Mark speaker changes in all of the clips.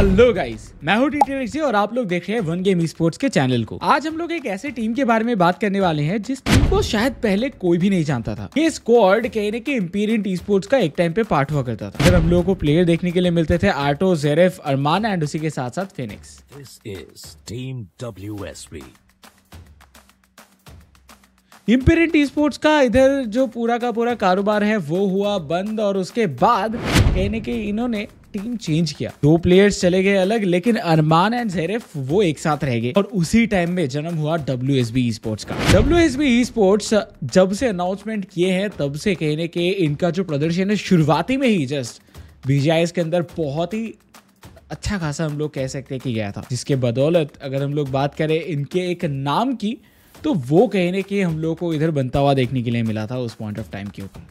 Speaker 1: hello guys मैं हूं TT और आप लोग देख रहे हैं वन गेम स्पोर्ट्स के चैनल को आज हम लोग एक ऐसे टीम के बारे में बात करने वाले हैं जिस टीम को शायद पहले कोई भी नहीं जानता था ये स्क्वाड कहने के इम्पीरियंट स्पोर्ट्स का एक टाइम पे पार्ट हुआ करता था फिर हम लोगों को प्लेयर देखने के लिए मिलते थे आर्टो जेरेफ अरमान एंड उसी के साथ साथ Phoenix this is team W इम्पेरेंट ई स्पोर्ट्स का इधर जो पूरा का पूरा कारोबार है वो हुआ बंद और उसके बाद कहने के इन्होंने टीम चेंज किया दो प्लेयर्स चले गए अलग लेकिन अरमान एंड जेरेफ वो एक साथ रह गए और उसी टाइम में जन्म हुआ डब्ल्यू एस बी स्पोर्ट्स का डब्ल्यू एस बी स्पोर्ट्स जब से अनाउंसमेंट किए हैं तब से कहने के इनका जो प्रदर्शन है शुरुआती में ही जस्ट बीजीआईएस के अंदर बहुत ही अच्छा खासा हम लोग कह सकते हैं कि गया था जिसके बदौलत अगर हम लोग बात करें इनके एक नाम की तो वो कहने के हम लोग को इधर बनता हुआ देखने के लिए मिला था उस पॉइंट ऑफ टाइम के ऊपर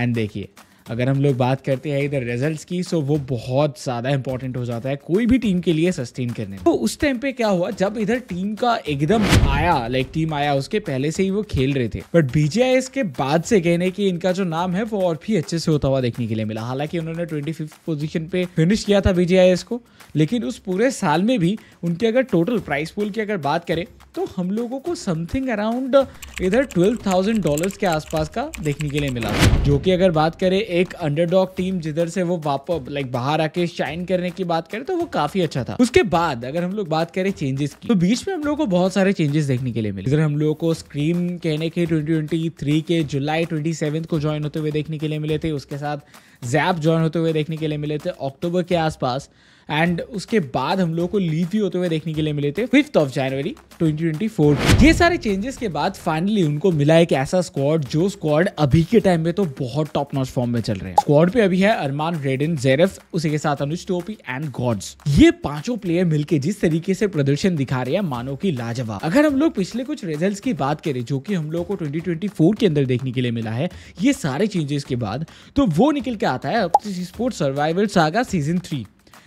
Speaker 1: एंड देखिए अगर हम लोग बात करते हैं इधर रिजल्ट्स की सो वो बहुत ज़्यादा इंपॉर्टेंट हो जाता है कोई भी टीम के लिए सस्टेन करने तो उस टाइम पे क्या हुआ जब इधर टीम का एकदम आया लाइक टीम आया उसके पहले से ही वो खेल रहे थे बट बीजेआईएस के बाद से कहने की इनका जो नाम है वो और भी अच्छे से होता हुआ देखने के लिए मिला हालांकि उन्होंने ट्वेंटी पोजीशन पे फिनिश किया था बीजेआईएस को लेकिन उस पूरे साल में भी उनके अगर टोटल प्राइस पुल की अगर बात करें तो हम लोगों को समथिंग अराउंड इधर ट्वेल्व थाउजेंड डॉलर के आसपास का देखने के लिए मिला जो कि अगर बात करें एक अंडरडॉग टीम जिधर से वो वापस लाइक बाहर आके शाइन करने की बात करें तो वो काफी अच्छा था उसके बाद अगर हम लोग बात करें चेंजेस की तो बीच में हम लोग को बहुत सारे चेंजेस देखने के लिए मिले अगर हम लोग को स्क्रीम कहने के ट्वेंटी के जुलाई ट्वेंटी को ज्वाइन होते हुए देखने के लिए मिले थे उसके साथ जैप ज्वाइन होते हुए देखने के लिए मिले थे अक्टूबर के आसपास एंड उसके बाद हम लोग को लीफी होते हुए देखने के लिए मिले थे फिफ्थ ऑफ जनवरी 2024 ये सारे चेंजेस के बाद फाइनली उनको मिला एक ऐसा स्क्वाड जो स्क्वाड अभी के टाइम में तो बहुत टॉप नॉच फॉर्म में चल रहे हैं स्क्वाड पे अभी है अरमान रेडन जेरफ उसी के साथ अनुज टोपी एंड गॉड्स ये पांचों प्लेयर मिलकर जिस तरीके से प्रदर्शन दिखा रहे हैं मानो की लाजवाब अगर हम लोग पिछले कुछ रिजल्ट की बात करें जो की हम लोग को ट्वेंटी के अंदर देखने के लिए मिला है ये सारे चेंजेस के बाद तो वो निकल के आता है sports survival saga season three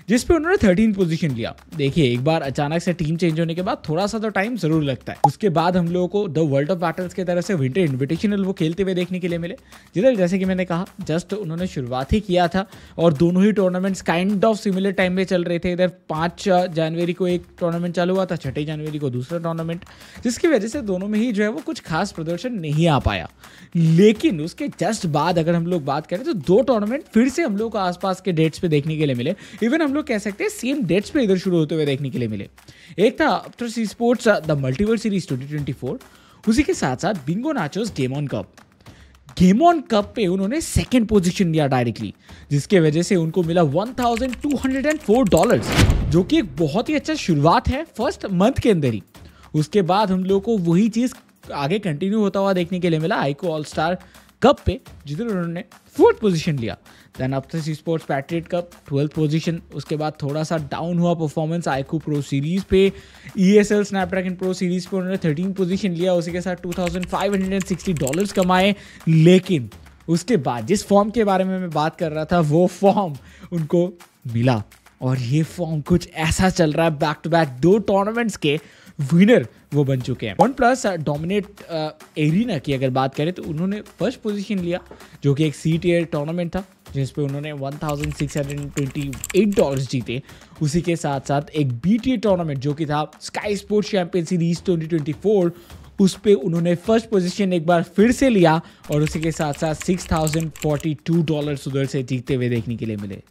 Speaker 1: जिस पे उन्होंने थर्टीन पोजीशन लिया देखिए एक बार अचानक से टीम चेंज होने के बाद थोड़ा सा तो टाइम जरूर लगता है उसके बाद हम लोगों को द वर्ल्ड ऑफ बैटल्स के तरह से विंटर इन्विटेशनल वो खेलते हुए देखने के लिए मिले जिधर जैसे कि मैंने कहा जस्ट उन्होंने शुरुआत ही किया था और दोनों ही tournaments kind of similar time में चल रहे थे इधर पाँच जनवरी को एक टूर्नामेंट चालू हुआ था छठी जनवरी को दूसरा टूर्नामेंट जिसकी वजह से दोनों में ही जो है वो कुछ खास प्रदर्शन नहीं आ पाया लेकिन उसके जस्ट बाद अगर हम लोग बात करें तो दो टूर्नामेंट फिर से हम लोग को आसपास के डेट्स पे देखने के लिए मिले इवन हम लोग कह सकते हैं सेम डेट्स पे इधर शुरू होते हुए देखने के लिए मिले एक था after C sports the multiverse series twenty उसी के साथ साथ bingo nachos gameon cup gameon cup पे उन्होंने सेकेंड पोजिशन लिया डायरेक्टली जिसके वजह से उनको मिला 1204 डॉलर्स जो कि एक बहुत ही अच्छा शुरुआत है फर्स्ट मंथ के अंदर ही उसके बाद हम लोग को वही चीज़ आगे कंटिन्यू होता हुआ देखने के लिए मिला आईको ऑल स्टार कप पे जिधर उन्होंने फोर्थ पोजीशन लिया then after C sports patriot cup twelfth position उसके बाद थोड़ा सा डाउन हुआ परफॉर्मेंस आईकू प्रो सीरीज़ पे E S L Snapdragon pro series पे उन्होंने थर्टीन पोजीशन लिया उसी के साथ two thousand five hundred and sixty dollars कमाए लेकिन उसके बाद जिस फॉर्म के बारे में मैं बात कर रहा था वो फॉर्म उनको मिला और ये फॉर्म कुछ ऐसा चल रहा है बैक टू बैक दो टूर्नामेंट्स के विनर वो बन चुके हैं वन प्लस डोमिनेट एरिना की अगर बात करें तो उन्होंने फर्स्ट पोजीशन लिया जो कि एक सी टी टूर्नामेंट था जिस पे उन्होंने 1628 डॉलर्स जीते उसी के साथ साथ एक बी टी टूर्नामेंट जो कि था स्काई स्पोर्ट्स चैंपियन सीरीज 2024 उस पर उन्होंने फर्स्ट पोजीशन एक बार फिर से लिया और उसी के साथ साथ 6042 डॉलर्स उधर से जीतते हुए देखने के लिए मिले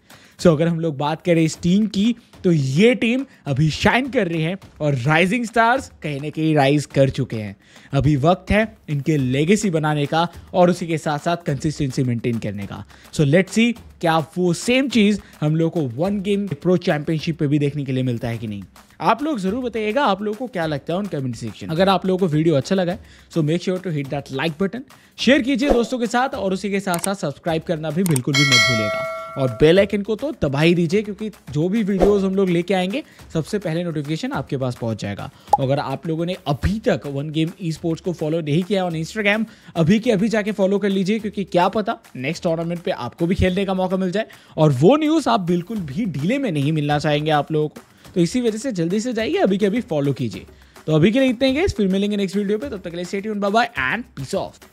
Speaker 1: सो अगर हम लोग बात करें इस टीम की तो ये टीम अभी शाइन कर रही है और राइजिंग स्टार्स कहीं ना कहीं राइज कर चुके हैं अभी वक्त है इनके लेगेसी बनाने का और उसी के साथ साथ कंसिस्टेंसी मेंटेन करने का सो लेट सी क्या वो सेम चीज़ हम लोग को वन गेम प्रो चैंपियनशिप पे भी देखने के लिए मिलता है कि नहीं आप लोग जरूर बताइएगा आप लोगों को क्या लगता है उन कमेंट सेक्शन अगर आप लोगों को वीडियो अच्छा लगा है so make sure to hit that like button share कीजिए दोस्तों के साथ और उसी के साथ साथ सब्सक्राइब करना भी बिल्कुल भी मत भूलेगा और बेल आइकन को तो दबाई दीजिए क्योंकि जो भी वीडियोस हम लोग लेके आएंगे सबसे पहले नोटिफिकेशन आपके पास पहुंच जाएगा अगर आप लोगों ने अभी तक वन गेम ई स्पोर्ट्स को फॉलो नहीं किया और इंस्टाग्राम अभी के अभी जाके फॉलो कर लीजिए क्योंकि क्या पता नेक्स्ट टूर्नामेंट पर आपको भी खेलने का मौका मिल जाए और वो न्यूज़ आप बिल्कुल भी ढीले में नहीं मिलना चाहेंगे आप लोगों को तो इसी वजह से जल्दी से जाइए अभी के अभी फॉलो कीजिए तो अभी के लिए इतने गए फिर मिलेंगे नेक्स्ट वीडियो पे तब तक के लिए set bye and peace of